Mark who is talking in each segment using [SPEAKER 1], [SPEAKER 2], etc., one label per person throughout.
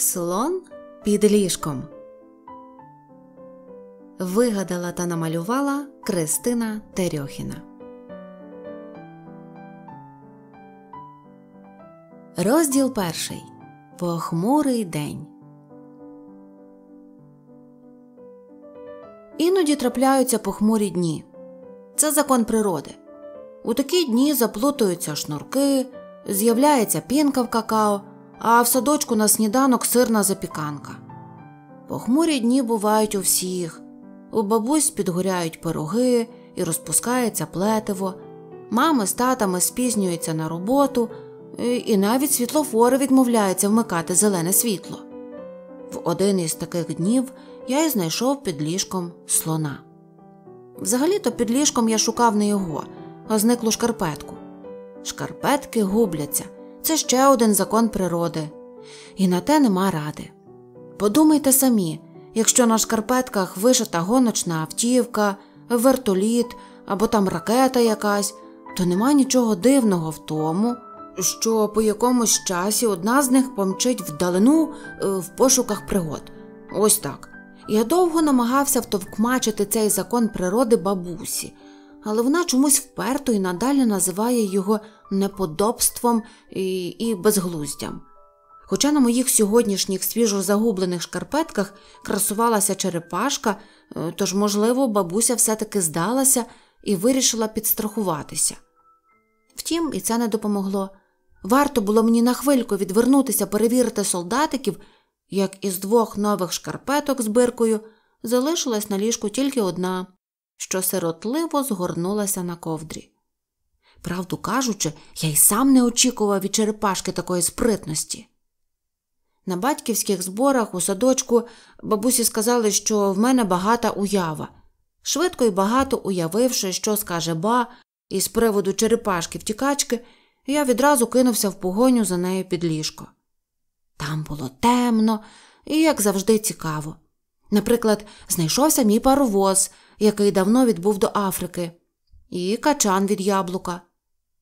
[SPEAKER 1] Слон під ліжком вигадала та намалювала Кристина Терьохіна. Розділ перший Похмурий день. Іноді трапляються похмурі дні. Це закон природи. У такі дні заплутуються шнурки, з'являється пінка в какао а в садочку на сніданок сирна запіканка. Похмурі дні бувають у всіх. У бабусь підгоряють пироги і розпускається плетиво, мами з татами спізнюються на роботу, е, і навіть світлофори відмовляються вмикати зелене світло. В один із таких днів я й знайшов під ліжком слона. Взагалі то під ліжком я шукав не його, а зниклу шкарпетку. Шкарпетки губляться це ще один закон природи, і на те нема ради. Подумайте самі, якщо на шкарпетках вишита гоночна автівка, вертоліт або там ракета якась, то нема нічого дивного в тому, що по якомусь часі одна з них помчить вдалину е, в пошуках пригод. Ось так. Я довго намагався втовкмачити цей закон природи бабусі, але вона чомусь вперто і надалі називає його неподобством і, і безглуздям. Хоча на моїх сьогоднішніх свіжо загублених шкарпетках красувалася черепашка, е, тож, можливо, бабуся все-таки здалася і вирішила підстрахуватися. Втім, і це не допомогло. Варто було мені на хвильку відвернутися, перевірити солдатиків, як із двох нових шкарпеток з биркою залишилась на ліжку тільки одна, що сиротливо згорнулася на ковдрі. Правду кажучи, я й сам не очікував від черепашки такої спритності. На батьківських зборах у садочку бабусі сказали, що в мене багата уява. Швидко і багато уявивши, що скаже ба, із приводу черепашки втікачки, я відразу кинувся в погоню за нею під ліжко. Там було темно і, як завжди, цікаво. Наприклад, знайшовся мій паровоз, який давно відбув до Африки, і качан від яблука.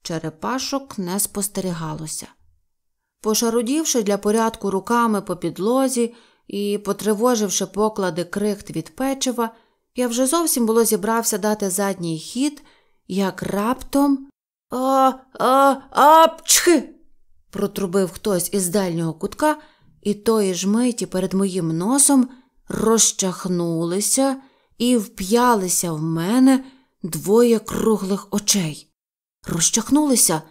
[SPEAKER 1] Черепашок не спостерігалося. Пошарудівши для порядку руками по підлозі і потривоживши поклади крихт від печива, я вже зовсім було зібрався дати задній хід, як раптом а а апчхи! протрубив хтось із дальнього кутка, і тої ж миті перед моїм носом розчахнулися і вп'ялися в мене двоє круглих очей розчахнулися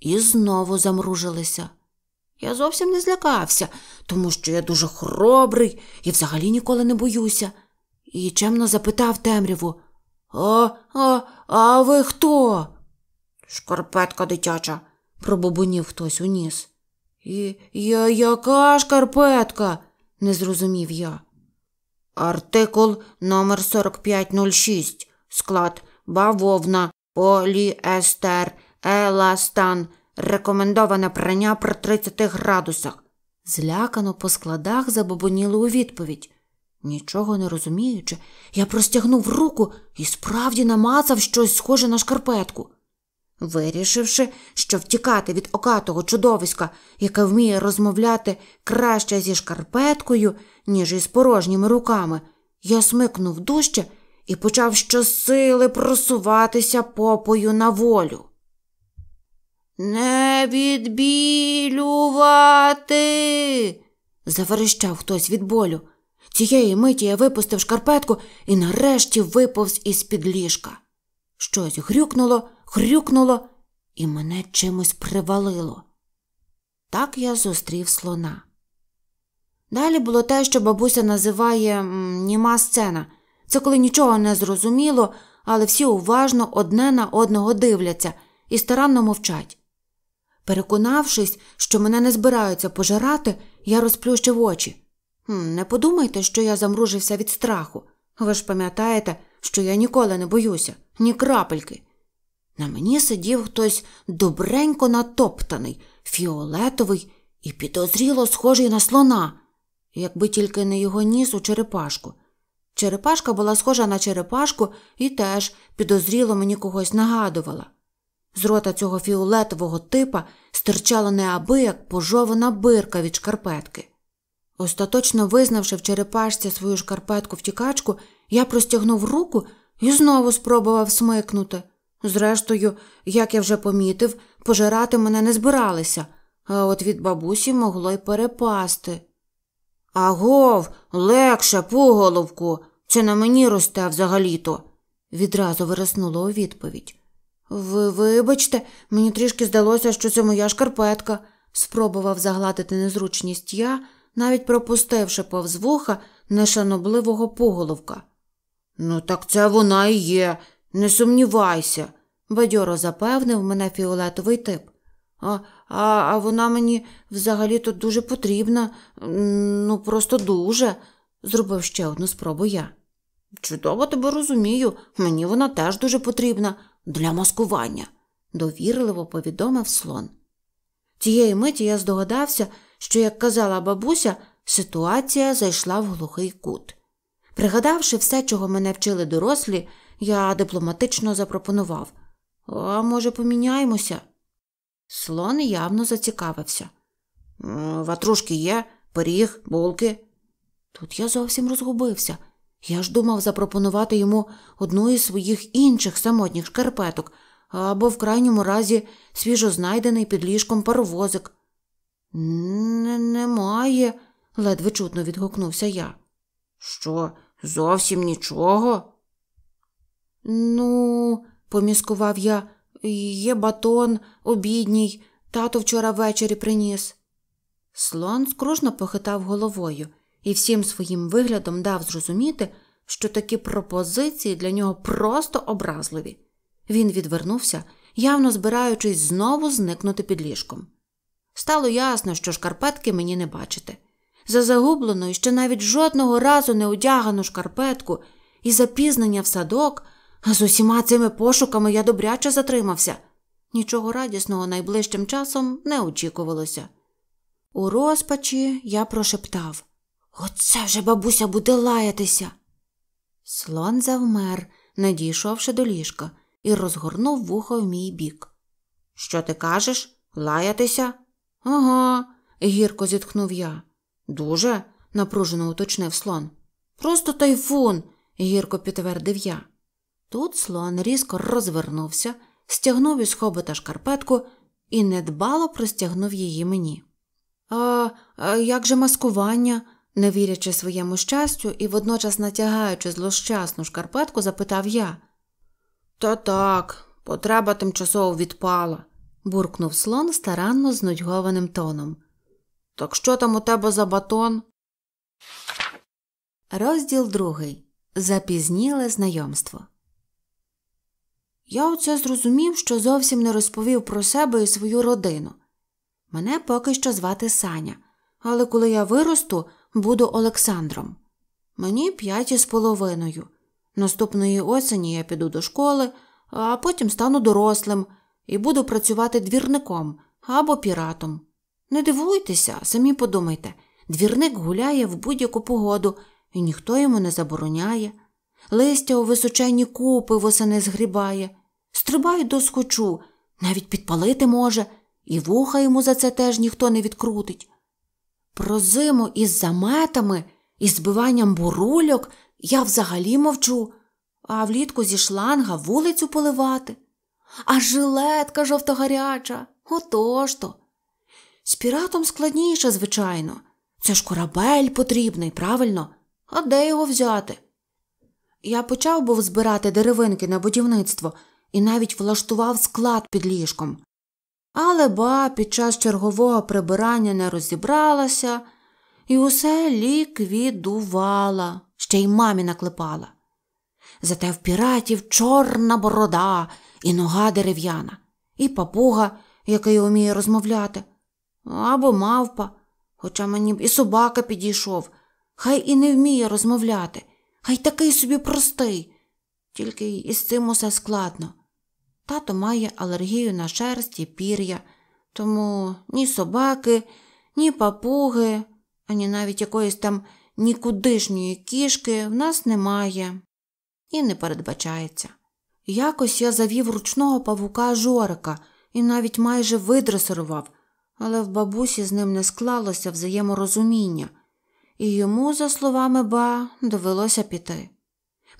[SPEAKER 1] і знову замружилися. Я зовсім не злякався, тому що я дуже хоробрий і взагалі ніколи не боюся. І чемно запитав темряву «А, а, а ви хто? Шкарпетка дитяча, пробубонів хтось у ніс. «І я, Яка шкарпетка? не зрозумів я. Артикул номер 4506 Склад бавовна Поліестер, Еластан, рекомендоване прання при 30 градусах. Злякано по складах забобоніли у відповідь. Нічого не розуміючи, я простягнув руку і справді намацав щось схоже на шкарпетку. Вирішивши, що втікати від окатого чудовиська, яке вміє розмовляти краще зі шкарпеткою, ніж із порожніми руками, я смикнув дужче і почав щосили просуватися попою на волю. Не відбілювати. заверещав хтось від болю. Цієї миті я випустив шкарпетку і нарешті виповз із під ліжка. Щось грюкнуло, хрюкнуло, і мене чимось привалило. Так я зустрів слона. Далі було те, що бабуся називає німа сцена. Це коли нічого не зрозуміло, але всі уважно одне на одного дивляться і старанно мовчать. Переконавшись, що мене не збираються пожирати, я розплющив очі. не подумайте, що я замружився від страху. Ви ж пам'ятаєте, що я ніколи не боюся, ні крапельки. На мені сидів хтось добренько натоптаний, фіолетовий і підозріло схожий на слона, якби тільки не його ніс у черепашку. Черепашка була схожа на черепашку і теж підозріло мені когось нагадувала. З рота цього фіолетового типа стирчала неабияк пожована бирка від шкарпетки. Остаточно визнавши в черепашці свою шкарпетку втікачку, я простягнув руку і знову спробував смикнути. Зрештою, як я вже помітив, пожирати мене не збиралися, а от від бабусі могло й перепасти. Агов, легше, пуголовку, це на мені росте взагалі-то? відразу вироснула у відповідь. Ви вибачте, мені трішки здалося, що це моя шкарпетка, спробував загладити незручність я, навіть пропустивши повз вуха нешанобливого поголовка. Ну, так це вона і є, не сумнівайся, бадьоро запевнив мене фіолетовий тип. А, а, а вона мені взагалі то дуже потрібна, ну просто дуже, зробив ще одну спробу я. Чудово тебе розумію, мені вона теж дуже потрібна для маскування, довірливо повідомив слон. Тієї миті я здогадався, що, як казала бабуся, ситуація зайшла в глухий кут. Пригадавши все, чого мене вчили дорослі, я дипломатично запропонував А може, поміняємося? Слон явно зацікавився. Ватрушки є, пиріг, булки. Тут я зовсім розгубився. Я ж думав запропонувати йому одну із своїх інших самотніх шкарпеток або в крайньому разі свіжознайдений під ліжком паровозик. Немає, ледве чутно відгукнувся я. Що, зовсім нічого? Ну, поміскував я, є батон обідній, тато вчора ввечері приніс. Слон скружно похитав головою і всім своїм виглядом дав зрозуміти, що такі пропозиції для нього просто образливі. Він відвернувся, явно збираючись знову зникнути під ліжком. Стало ясно, що шкарпетки мені не бачити. За загублену і ще навіть жодного разу не одягану шкарпетку і запізнення в садок, а з усіма цими пошуками я добряче затримався. Нічого радісного найближчим часом не очікувалося. У розпачі я прошептав Оце вже бабуся буде лаятися. Слон завмер, надійшовши до ліжка, і розгорнув вухо в мій бік. Що ти кажеш? Лаятися? Ага, гірко зітхнув я. Дуже, напружено уточнив слон. Просто тайфун, гірко підтвердив я. Тут слон різко розвернувся, стягнув із хобота шкарпетку і недбало простягнув її мені. А, а як же маскування? не вірячи своєму щастю і водночас натягаючи злощасну шкарпетку, запитав я. Та так, потреба тимчасово відпала, буркнув слон старанно знудьгованим тоном. Так що там у тебе за батон? Розділ другий. Запізніле знайомство. Я оце зрозумів, що зовсім не розповів про себе і свою родину. Мене поки що звати Саня, але коли я виросту, буду Олександром. Мені п'ять із половиною. Наступної осені я піду до школи, а потім стану дорослим і буду працювати двірником або піратом. Не дивуйтеся, самі подумайте двірник гуляє в будь-яку погоду, і ніхто йому не забороняє. Листя у височенні купи восени згрібає, стрибає до навіть підпалити може, і вуха йому за це теж ніхто не відкрутить. Про зиму із заметами і збиванням бурульок я взагалі мовчу, а влітку зі шланга вулицю поливати. А жилетка жовтогаряча, отож то. З піратом складніше, звичайно. Це ж корабель потрібний, правильно? А де його взяти? Я почав був збирати деревинки на будівництво і навіть влаштував склад під ліжком. Але ба під час чергового прибирання не розібралася і усе ліквідувала, ще й мамі наклепала. Зате в піратів чорна борода і нога дерев'яна, і папуга, який уміє розмовляти, або мавпа, хоча мені б і собака підійшов, хай і не вміє розмовляти, хай такий собі простий, тільки з цим усе складно. Тато має алергію на шерсть і пір'я, тому ні собаки, ні папуги, ані навіть якоїсь там нікудишньої кішки в нас немає і не передбачається. Якось я завів ручного павука Жорика і навіть майже видресирував, але в бабусі з ним не склалося взаєморозуміння, і йому, за словами ба, довелося піти.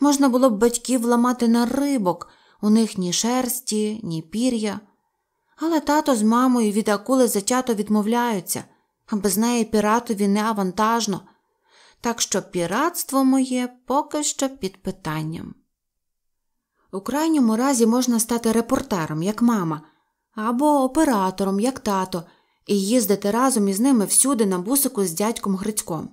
[SPEAKER 1] Можна було б батьків ламати на рибок. У них ні шерсті, ні пір'я. Але тато з мамою від акули затято відмовляються, а без неї піратові не авантажно. Так що піратство моє поки що під питанням. У крайньому разі можна стати репортером, як мама, або оператором, як тато, і їздити разом із ними всюди на бусику з дядьком Грицьком.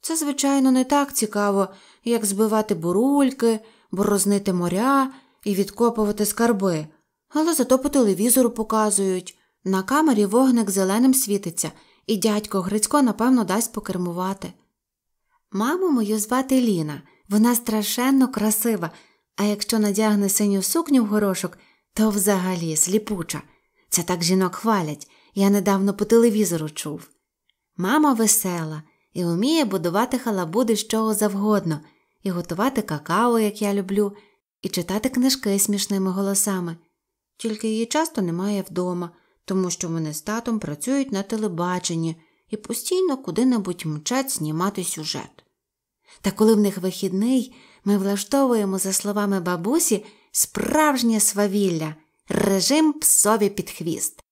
[SPEAKER 1] Це, звичайно, не так цікаво, як збивати бурульки, борознити моря і відкопувати скарби, але зато по телевізору показують. На камері вогник зеленим світиться, і дядько Грицько, напевно, дасть покермувати. Маму мою звати Ліна, вона страшенно красива, а якщо надягне синю сукню в горошок, то взагалі сліпуча. Це так жінок хвалять, я недавно по телевізору чув. Мама весела і вміє будувати халабуди з чого завгодно, і готувати какао, як я люблю і читати книжки смішними голосами, тільки її часто немає вдома, тому що вони з татом працюють на телебаченні і постійно куди-небудь мчать знімати сюжет. Та коли в них вихідний, ми влаштовуємо, за словами бабусі, справжнє свавілля, режим псові під хвіст.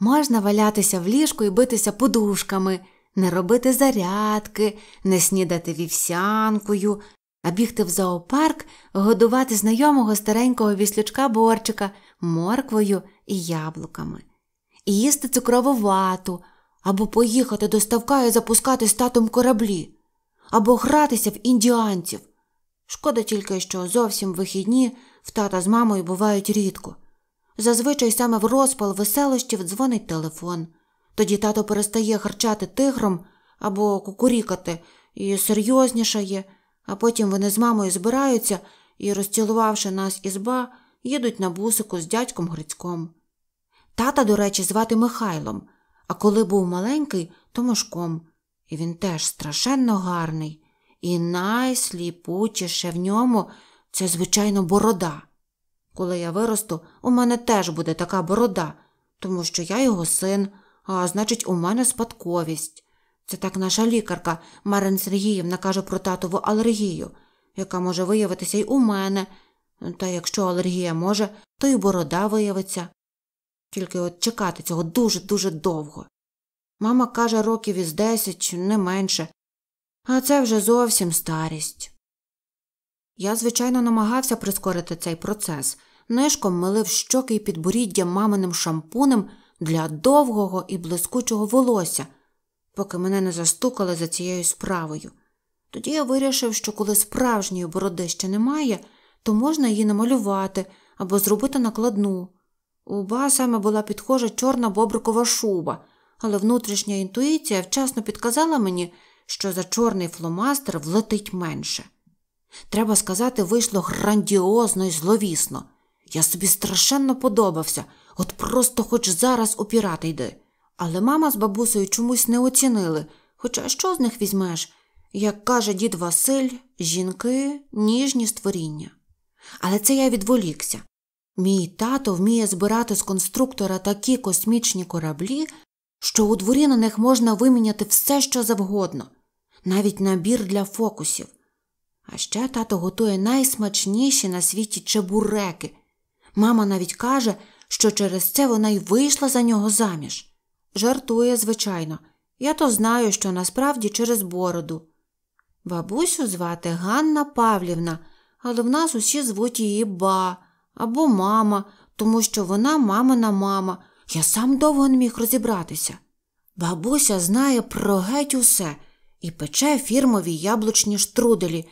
[SPEAKER 1] Можна валятися в ліжку і битися подушками, не робити зарядки, не снідати вівсянкою, а бігти в зоопарк, годувати знайомого старенького віслючка борчика морквою і яблуками, і їсти цукрову вату, або поїхати до ставка і запускати статом кораблі, або гратися в індіанців. Шкода тільки, що зовсім вихідні в тата з мамою бувають рідко. Зазвичай саме в розпал веселощів дзвонить телефон. Тоді тато перестає харчати тигром або кукурікати і серйознішає, а потім вони з мамою збираються і, розцілувавши нас із ба, їдуть на бусику з дядьком Грицьком. Тата, до речі, звати Михайлом, а коли був маленький, то мошком. І він теж страшенно гарний. І найсліпучіше в ньому це, звичайно, борода. Коли я виросту, у мене теж буде така борода, тому що я його син, а значить, у мене спадковість. Це так наша лікарка Марин Сергіївна каже про татову алергію, яка може виявитися й у мене. Та якщо алергія може, то й борода виявиться. Тільки от чекати цього дуже дуже довго. Мама каже, років із десять, не менше, а це вже зовсім старість. Я, звичайно, намагався прискорити цей процес, нишком милив щоки і підборіддя маминим шампунем для довгого і блискучого волосся, поки мене не застукали за цією справою. Тоді я вирішив, що коли справжньої бороди ще немає, то можна її намалювати або зробити накладну. У ба саме була підхожа чорна бобрикова шуба, але внутрішня інтуїція вчасно підказала мені, що за чорний фломастер влетить менше. Треба сказати, вийшло грандіозно і зловісно. Я собі страшенно подобався, от просто хоч зараз у йди. Але мама з бабусею чомусь не оцінили, хоча що з них візьмеш? Як каже дід Василь, жінки ніжні створіння. Але це я відволікся. Мій тато вміє збирати з конструктора такі космічні кораблі, що у дворі на них можна виміняти все, що завгодно, навіть набір для фокусів. А ще тато готує найсмачніші на світі чебуреки. Мама навіть каже, що через це вона й вийшла за нього заміж. Жартує, звичайно, я то знаю, що насправді через бороду. Бабусю звати Ганна Павлівна, але в нас усі звуть її ба або мама, тому що вона мамина мама. Я сам довго не міг розібратися. Бабуся знає про геть усе і пече фірмові яблучні штруделі,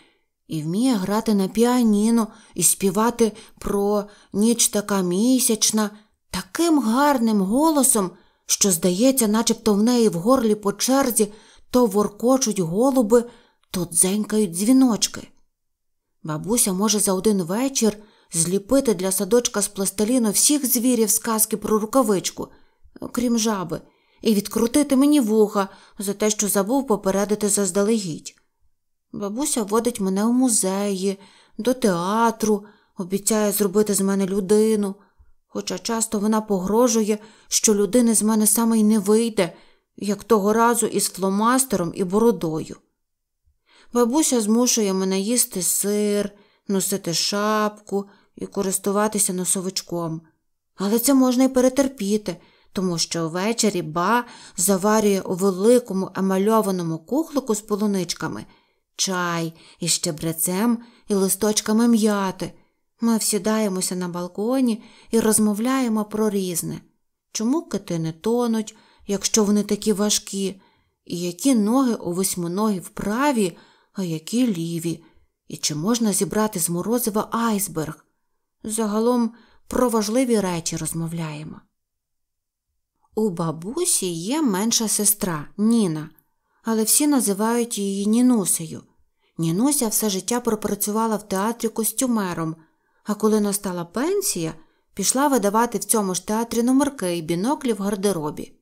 [SPEAKER 1] і вміє грати на піаніно і співати про ніч така місячна, таким гарним голосом що здається, начебто в неї в горлі по черзі то воркочуть голуби, то дзенькають дзвіночки. Бабуся може за один вечір зліпити для садочка з пластиліну всіх звірів сказки про рукавичку, крім жаби, і відкрутити мені вуха за те, що забув попередити заздалегідь. Бабуся водить мене у музеї, до театру, обіцяє зробити з мене людину хоча часто вона погрожує, що людини з мене саме й не вийде, як того разу із фломастером і бородою. Бабуся змушує мене їсти сир, носити шапку і користуватися носовичком. Але це можна й перетерпіти, тому що ввечері ба заварює у великому емальованому кухлику з полуничками чай із щебрецем і листочками м'яти. Ми всідаємося на балконі і розмовляємо про різне чому кити не тонуть, якщо вони такі важкі, і які ноги у восьминогів вправі, а які ліві, і чи можна зібрати з морозива айсберг. Загалом про важливі речі розмовляємо. У бабусі є менша сестра Ніна, але всі називають її Нінусею. Нінуся все життя пропрацювала в театрі костюмером. А коли настала пенсія, пішла видавати в цьому ж театрі номерки і біноклі в гардеробі.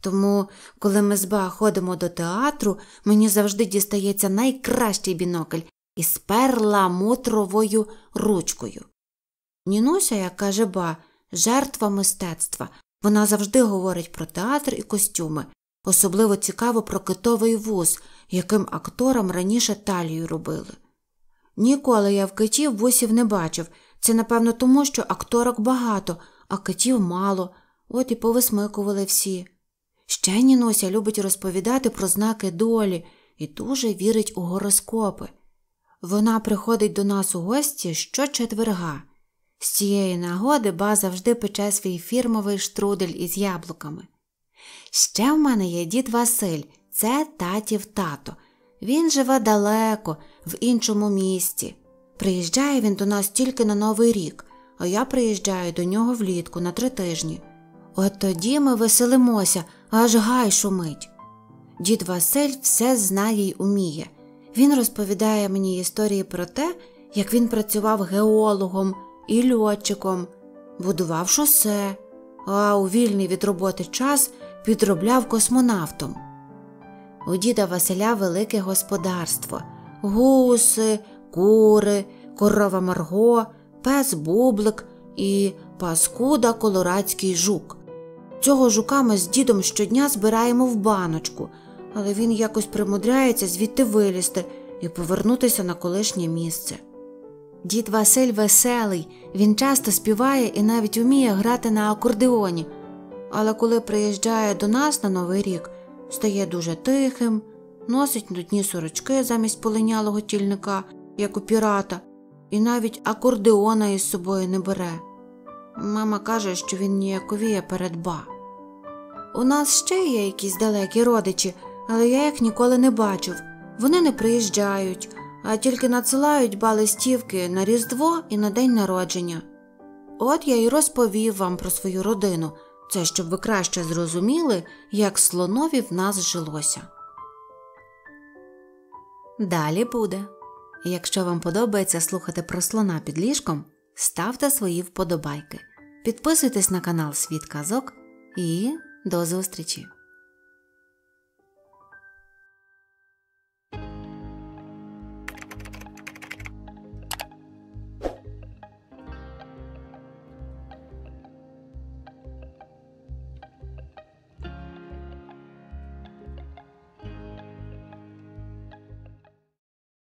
[SPEAKER 1] Тому, коли ми з Ба ходимо до театру, мені завжди дістається найкращий бінокль із перламутровою ручкою. Нінуся, як каже ба, жертва мистецтва. Вона завжди говорить про театр і костюми, особливо цікаво про китовий вуз, яким акторам раніше талію робили. Ніколи я в китів вусів не бачив. Це, напевно, тому що акторок багато, а китів мало, от і повисмикували всі. Ще Нінуся любить розповідати про знаки долі і дуже вірить у гороскопи. Вона приходить до нас у гості щочетверга. З цієї нагоди ба завжди пече свій фірмовий штрудель із яблуками. Ще в мене є дід Василь, це татів тато. Він живе далеко, в іншому місті. Приїжджає він до нас тільки на Новий рік, а я приїжджаю до нього влітку на три тижні. От тоді ми веселимося, аж гай шумить. Дід Василь все знає й уміє. Він розповідає мені історії про те, як він працював геологом і льотчиком, будував шосе, а у вільний від роботи час підробляв космонавтом. У діда Василя велике господарство гуси, кури, корова Марго, пес бублик і паскуда колорадський жук. Цього жука ми з дідом щодня збираємо в баночку, але він якось примудряється звідти вилізти і повернутися на колишнє місце. Дід Василь веселий, він часто співає і навіть уміє грати на акордеоні. Але коли приїжджає до нас на Новий рік, стає дуже тихим, носить нудні сорочки замість полинялого тільника, як у пірата, і навіть акордеона із собою не бере. Мама каже, що він ніяковіє передба. У нас ще є якісь далекі родичі, але я їх ніколи не бачив. Вони не приїжджають, а тільки надсилають ба листівки на Різдво і на день народження. От я й розповів вам про свою родину. Це щоб ви краще зрозуміли, як слонові в нас жилося. Далі буде. Якщо вам подобається слухати про слона під ліжком, ставте свої вподобайки. Підписуйтесь на канал Світ Казок і до зустрічі!